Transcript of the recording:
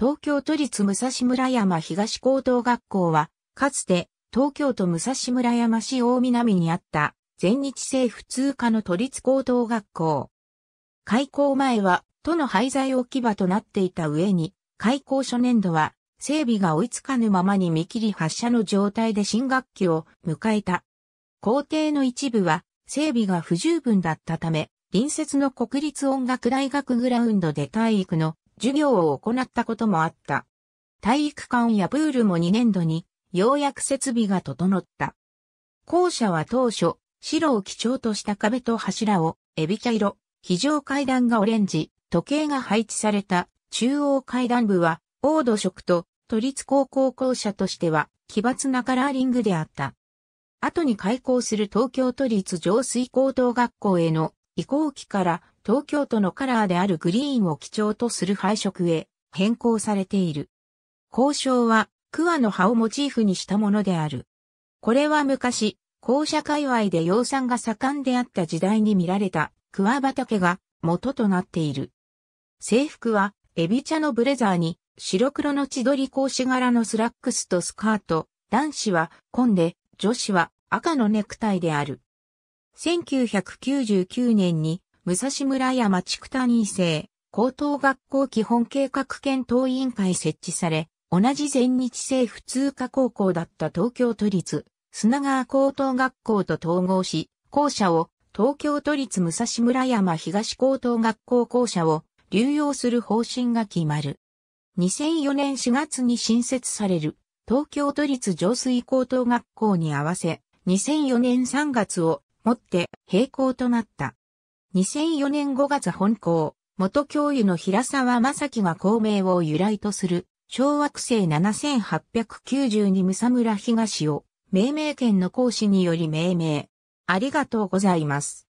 東京都立武蔵村山東高等学校は、かつて東京都武蔵村山市大南にあった全日制普通科の都立高等学校。開校前は都の廃材置き場となっていた上に、開校初年度は整備が追いつかぬままに見切り発車の状態で新学期を迎えた。校庭の一部は整備が不十分だったため、隣接の国立音楽大学グラウンドで体育の授業を行ったこともあった。体育館やプールも2年度に、ようやく設備が整った。校舎は当初、白を基調とした壁と柱を、エビ茶色、非常階段がオレンジ、時計が配置された中央階段部は、ー土色と都立高校校舎としては、奇抜なカラーリングであった。後に開校する東京都立浄水高等学校への移行期から東京都のカラーであるグリーンを基調とする配色へ変更されている。交渉は桑の葉をモチーフにしたものである。これは昔、校舎界隈で養蚕が盛んであった時代に見られた桑畑が元となっている。制服はエビ茶のブレザーに白黒の千鳥格子柄のスラックスとスカート、男子は紺で、女子は赤のネクタイである。1999年に武蔵村山地区単位制高等学校基本計画検討委員会設置され、同じ全日制普通科高校だった東京都立砂川高等学校と統合し、校舎を東京都立武蔵村山東高等学校校舎を流用する方針が決まる。2004年4月に新設される東京都立上水高等学校に合わせ、2004年3月をもって平行となった。2004年5月本校、元教諭の平沢正樹が校名を由来とする、小惑星7892武ムラ東を、命名権の行使により命名。ありがとうございます。